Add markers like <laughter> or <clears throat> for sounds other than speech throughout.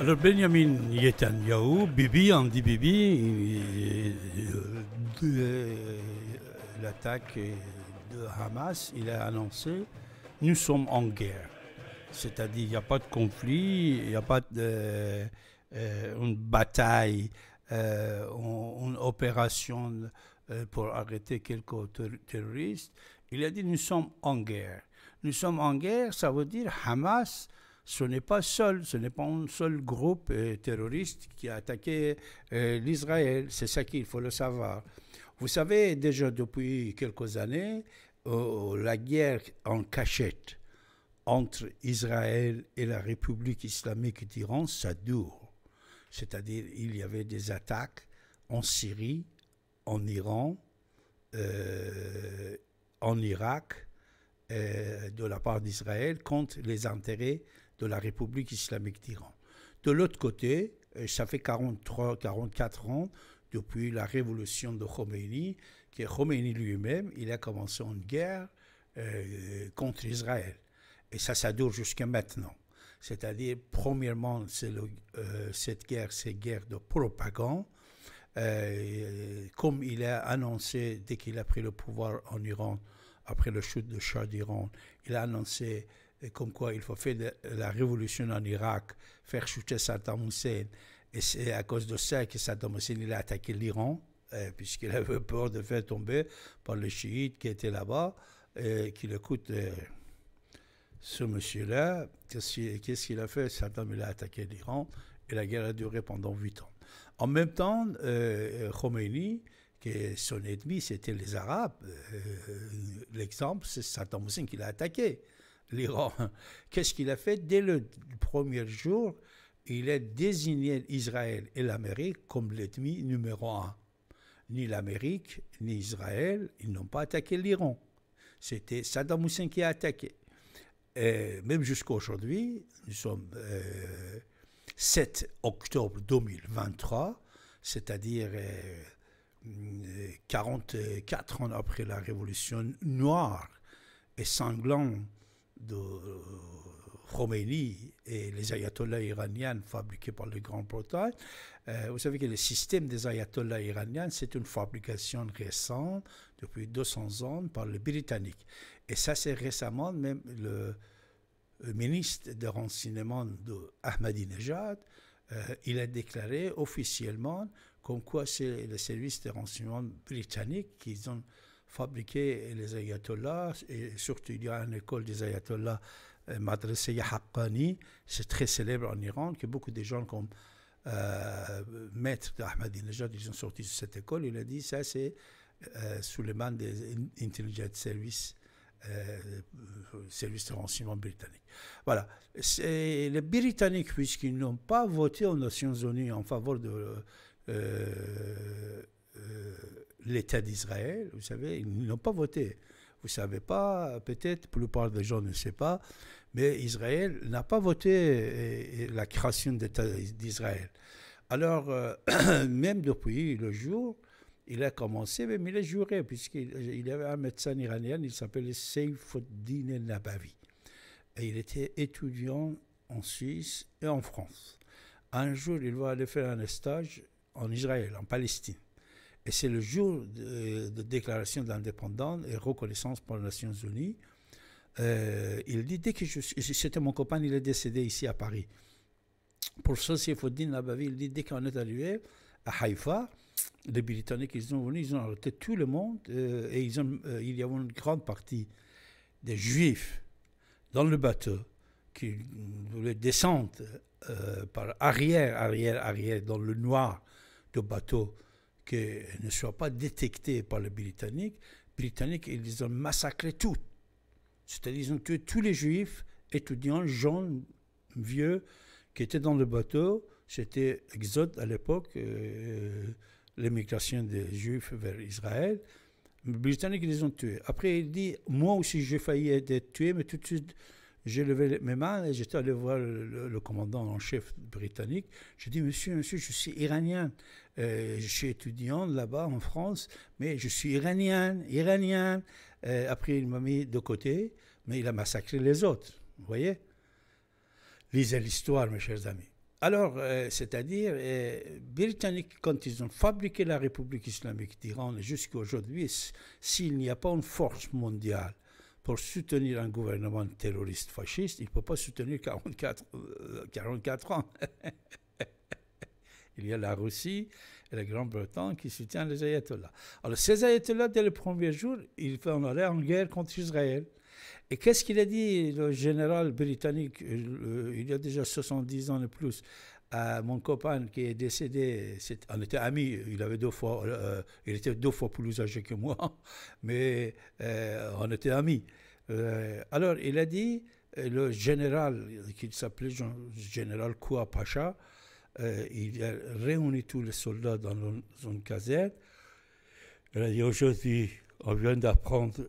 Alors Benjamin Netanyahu, Bibi, dit Bibi, de euh, l'attaque de Hamas, il a annoncé nous sommes en guerre. C'est-à-dire il n'y a pas de conflit, il n'y a pas de, euh, une bataille, euh, une opération pour arrêter quelques terroristes. Il a dit nous sommes en guerre. Nous sommes en guerre, ça veut dire Hamas ce n'est pas seul, ce n'est pas un seul groupe euh, terroriste qui a attaqué euh, l'Israël. C'est ça qu'il faut le savoir. Vous savez, déjà depuis quelques années, euh, la guerre en cachette entre Israël et la République islamique d'Iran, ça dure. C'est-à-dire, il y avait des attaques en Syrie, en Iran, en Irak, de la part d'Israël contre les intérêts de la République islamique d'Iran. De l'autre côté, euh, ça fait 43, 44 ans depuis la révolution de Khomeini, que Khomeini lui-même, il a commencé une guerre euh, contre Israël. Et ça, ça dure jusqu'à maintenant. C'est-à-dire, premièrement, le, euh, cette guerre, c'est guerre de propagande. comme il a annoncé dès qu'il a pris le pouvoir en Iran, après le chute de Shah d'Iran, il a annoncé et comme quoi il faut faire la révolution en Irak, faire chuter Saddam Hussein. Et c'est à cause de ça que Saddam Hussein il a attaqué l'Iran, euh, puisqu'il <laughs> avait peur de faire tomber par les chiites qui étaient là-bas, et qu'il écoute euh, ce monsieur-là, qu'est-ce qu'il a fait Saddam, il a attaqué l'Iran et la guerre a duré pendant huit ans. En même temps, euh, Khomeini, est son ennemi, c'était les Arabes, euh, l'exemple, c'est Saddam Hussein qui l'a attaqué l'Iran. Qu'est-ce qu'il a fait Dès le premier jour, il a désigné Israël et l'Amérique comme l'ennemi numéro un. Ni l'Amérique, ni Israël, ils n'ont pas attaqué l'Iran. C'était Saddam Hussein qui a attaqué. Et même jusqu'à aujourd'hui, nous sommes 7 euh, octobre 2023, c'est-à-dire 44 euh, ans après la révolution noire et sanglante de euh, Khomeini et les ayatollahs iraniens fabriqués par le Grand bretagne euh, vous savez que le système des ayatollahs iraniens, c'est une fabrication récente, depuis 200 ans, par les Britanniques. Et ça, c'est récemment, même le, ministre de renseignement de Ahmadinejad, euh, il a déclaré officiellement comme quoi c'est le service de renseignement britannique qui ont fabriquer les ayatollahs, et surtout il y a une école des ayatollahs, euh, Madrasa Haqqani, c'est très célèbre en Iran, que beaucoup de gens comme euh, maître d'Ahmadinejad, ils sont sortis de cette école, il a dit ça c'est euh, sous les mains des Intelligent Service. service de renseignement britannique. Voilà. c'est Les Britanniques, puisqu'ils n'ont pas voté aux Nations Unies en faveur de euh, euh, l'État d'Israël, vous savez, ils n'ont pas voté. Vous ne savez pas, peut-être, la plupart des gens ne savent pas, mais Israël n'a pas voté la création d'État d'Israël. Alors, euh, <clears throat> même depuis le jour, il a commencé, mais il a juré, puisqu'il y avait un médecin iranien, il s'appelait Seyfuddin Nabavi. Et il était étudiant en Suisse et en France. Un jour, il va aller faire un stage en Israël, en Palestine. Et c'est le jour de, de déclaration d'indépendance et reconnaissance par les Nations Unies. Euh, il dit, dès que c'était mon copain, il est décédé ici à Paris. Pour ça, faut dire il dit, dès qu'on est arrivé à Haïfa, les Britanniques, ils sont venus, ils ont arrêté tout le monde, euh, et ils ont, euh, il y avait une grande partie des Juifs dans le bateau qui voulaient descendre par arrière, arrière, arrière, dans le noir du bateau ne soit pas détectée par les Britanniques. Britanniques, ils ont massacré tout. C'est-à-dire, ils ont tué tous les juifs, étudiants, jeunes, vieux, qui étaient dans le bateau. C'était exode à l'époque, euh, euh, l'émigration des juifs vers Israël. Les Britanniques les ont tué Après, il dit Moi aussi, j'ai failli être tué, mais tout de suite, j'ai levé mes mains et j'étais allé voir le, commandant en chef britannique. J'ai dit, monsieur, monsieur, je suis iranien. Euh, je suis étudiant là-bas en France, mais je suis iranien, iranien. Euh, après, il m'a mis de côté, mais il a massacré les autres. Vous voyez Lisez l'histoire, mes chers amis. Alors, euh, c'est-à-dire, britannique Britanniques, quand ils ont fabriqué la République islamique d'Iran jusqu'à aujourd'hui, s'il n'y a pas une force mondiale pour soutenir un gouvernement terroriste fasciste, il ne peut pas soutenir 44, 44 euh, ans. <laughs> il y a la Russie et la Grande-Bretagne qui soutiennent les ayatollahs. Alors ces ayatollahs, dès le premier jour, ils en aller en guerre contre Israël. Et qu'est-ce qu'il a dit, le général britannique, euh, il y a déjà 70 ans et plus, à mon copain qui est décédé, on était amis, il avait deux fois, euh, il était deux fois plus âgé que moi, <laughs> mais euh, on était amis. Euh, alors il a dit, le général, qu'il s'appelait général Koua Pacha, il a réuni tous les soldats dans une, caserne. Il a dit aujourd'hui, on vient d'apprendre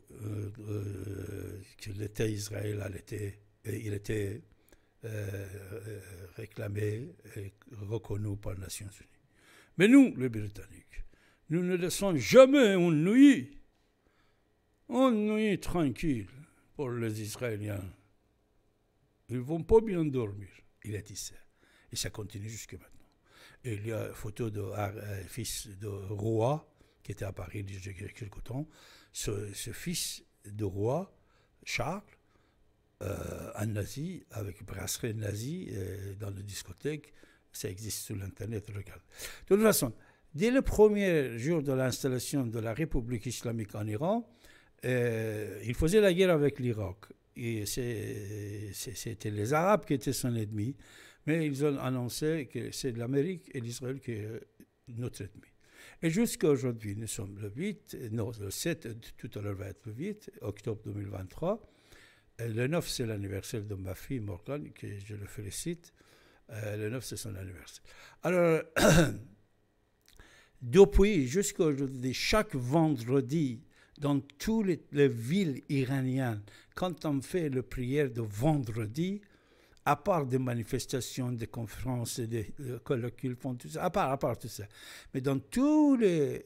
que l'État israélien était, il était euh, réclamé et reconnu par les Nations Unies. Mais nous, les Britanniques, nous ne laissons jamais une nuit, nuit tranquille pour les Israéliens. Ils ne vont pas bien dormir. Il est ça. Et ça continue jusque maintenant. il y a une photo de euh, fils de roi qui était à Paris il y a quelque temps. ce fils de roi, Charles, euh, en nazi avec brasserie nazi euh, dans le discothèque Ça existe sur l'Internet, regarde. De toute façon, dès le premier jour de l'installation de la République islamique en Iran, euh, il faisait la guerre avec l'Irak. Et c'était les Arabes qui étaient son ennemi, mais ils ont annoncé que c'est l'Amérique et l'Israël qui est euh, notre ennemi. Et jusqu'à aujourd'hui, nous sommes le 8, le 7, tout à l'heure va être le 8, octobre 2023. Euh, le 9, c'est l'anniversaire de ma fille Morgane, que je le félicite. Euh, le 9, c'est son anniversaire. Alors, <coughs> depuis jusqu'à aujourd'hui, chaque vendredi, dans toutes les, villes iraniennes, quand on fait la prière de vendredi, à part des manifestations, des conférences, des, des euh, colloques, tout ça, à part, à part tout ça, mais dans toutes les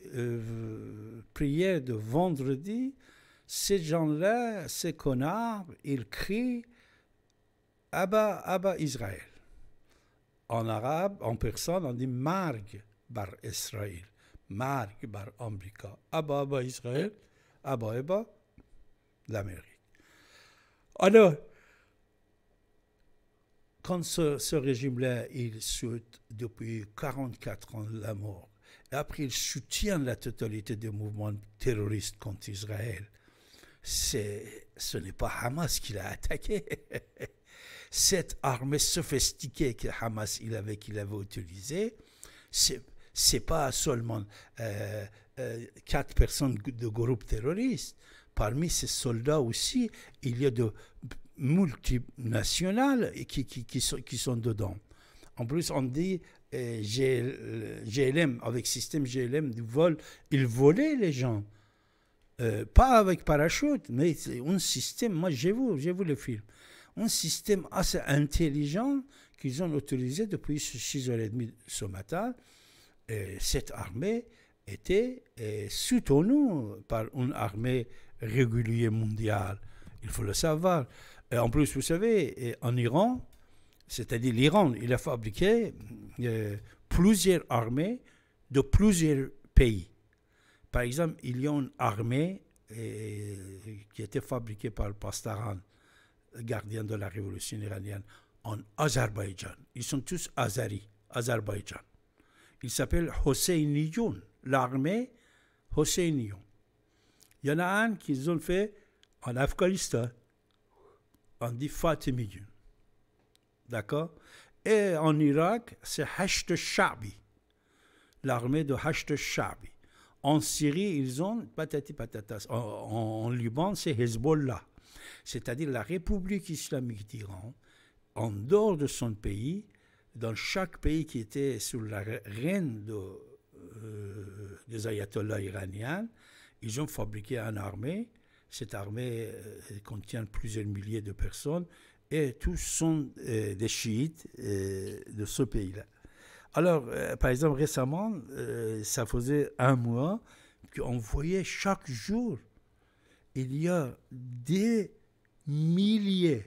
prières de vendredi, ces gens-là, ces connards, ils crient Abba, Abba Israël. En arabe, en persan, on dit Marg bar Israël. Marg bar Amrika. Abba, Abba Israël. Abba, Abba, l'Amérique. Alors, quand ce, ce régime-là, il souhaite depuis 44 ans la mort, et après il soutient la totalité des mouvements terroristes contre Israël, ce n'est pas Hamas qui l'a attaqué. <laughs> Cette armée sophistiquée que Hamas il avait, qu'il avait utilisée, c'est n'est pas seulement euh, euh, quatre personnes de groupes terroristes. Parmi ces soldats aussi, il y a de multinationales qui, sont, dedans. En plus, on dit euh, GLM, avec système GLM du vol, ils volaient les gens. Euh, pas avec parachute, mais c'est un système, moi j'ai vu, j'ai vous le film, un système assez intelligent qu'ils ont utilisé depuis 6h30 ce matin. cette armée était euh, soutenue par une armée régulière mondiale. Il faut le savoir. en plus, vous savez, en Iran, c'est-à-dire l'Iran, il a fabriqué euh, plusieurs armées de plusieurs pays. Par exemple, il y a une armée qui euh, qui était fabriquée par le Pastaran, gardien de la révolution iranienne, en Azerbaïdjan. Ils sont tous azari, Azerbaïdjan. Il s'appelle Hosseiniyoun, l'armée Hosseiniyoun. Il y en a un qu'ils ont fait en Afghanistan. en dit Fatimiyun. D'accord Et en Irak, c'est hashtag Shabi, l'armée de Hasht Shabi. En Syrie, ils ont patati patatas. En, Liban, c'est Hezbollah, c'est-à-dire la République islamique d'Iran, en dehors de son pays, dans chaque pays qui était sous la reine euh, des ayatollahs iraniens, ils ont fabriqué une armée. Cette armée euh, contient plusieurs milliers de personnes et tous sont euh, des chiites de ce pays-là. Alors, euh, par exemple, récemment, euh, ça faisait un mois qu'on voyait chaque jour, il y a des milliers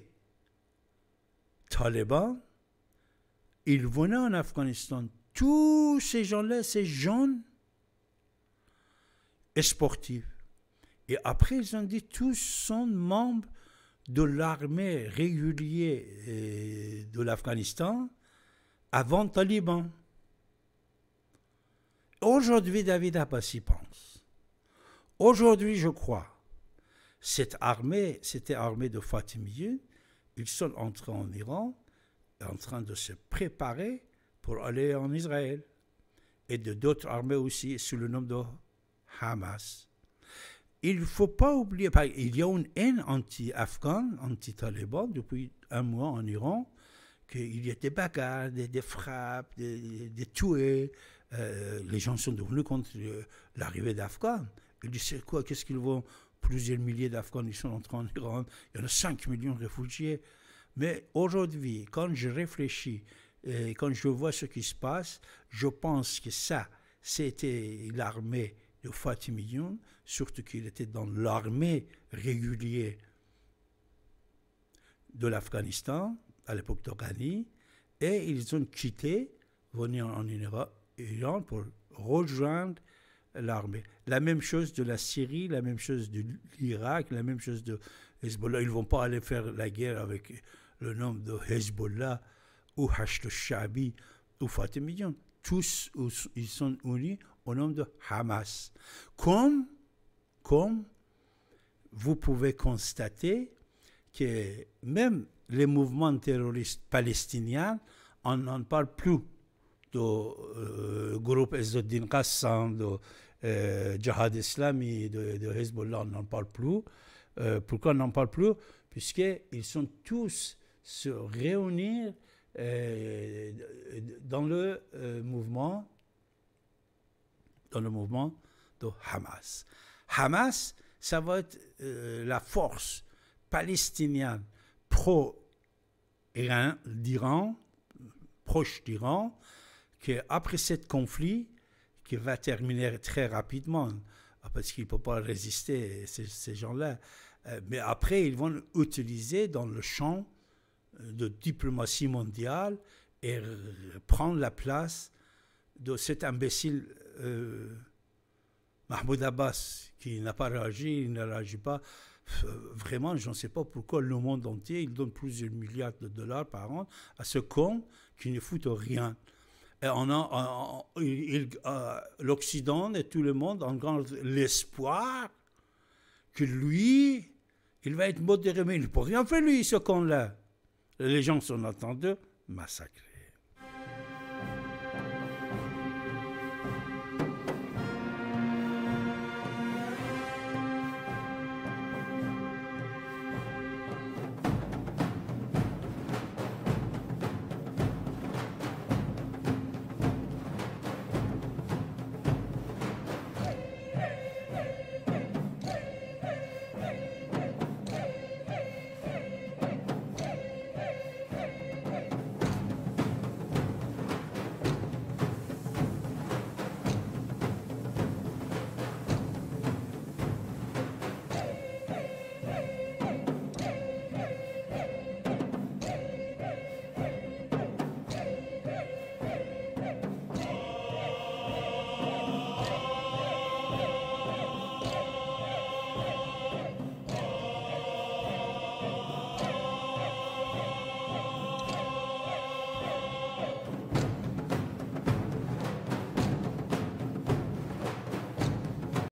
de talibans, ils venaient en Afghanistan. Tous ces gens-là, ces jeunes et sportifs. Et après, ils ont dit, tous sont membres de l'armée régulière euh, de l'Afghanistan avant le Taliban. Aujourd'hui, David Abbas y pense. Aujourd'hui, je crois, cette armée, c'était armée de Fatimiyun, ils sont entrés en Iran, en train de se préparer pour aller en Israël. Et de d'autres armées aussi, sous le nom de Hamas. Il ne faut pas oublier, il y a une haine anti afghan anti-taliban depuis un mois en Iran, qu'il y a des bagarres, des, frappes, des, tués. Euh, les gens sont devenus contre euh, l'arrivée d'Afghans. Ils disent c'est quoi, qu'est-ce qu'ils vont Plusieurs milliers d'Afghans ils sont entrés en Iran, il y en a 5 millions de réfugiés. Mais aujourd'hui, quand je réfléchis et euh, quand je vois ce qui se passe, je pense que ça, c'était l'armée de Fatimiyoun, surtout qu'il était dans l'armée régulière de l'Afghanistan à l'époque d'Organi, et ils ont quitté, venir en Iran pour rejoindre l'armée. La même chose de la Syrie, la même chose de l'Irak, la même chose de Hezbollah. Ils ne vont pas aller faire la guerre avec le nom de Hezbollah ou Hashd Shabi ou Fatimidian. Tous ils sont unis au nom de Hamas. Comme, comme vous pouvez constater que même les mouvements terroristes palestiniens, on n'en parle plus de euh, groupe Ezzeddin Qassam, de euh, Jihad Islam de, de Hezbollah, on n'en parle plus. Euh, pourquoi on n'en parle plus Puisqu'ils sont tous se réunir dans le mouvement dans le mouvement de Hamas. Hamas, ça va être la force palestinienne pro-Iran, d'Iran, proche d'Iran, qu'après ce conflit, qui va terminer très rapidement, ah, parce qu'il ne peut pas résister, ces, gens-là, euh, mais après, ils vont utiliser dans le champ de diplomatie mondiale et prendre la place de cet imbécile euh, Mahmoud Abbas, qui n'a pas réagi, il ne réagit pas. Euh, vraiment, je ne sais pas pourquoi le monde entier, il donne plusieurs milliards de dollars par an à ce con qui ne fout rien. Et on euh, l'Occident et tout le monde en l'espoir que lui, il va être modéré, mais il ne peut rien faire, lui, ce con-là. Les gens sont attendus, massacre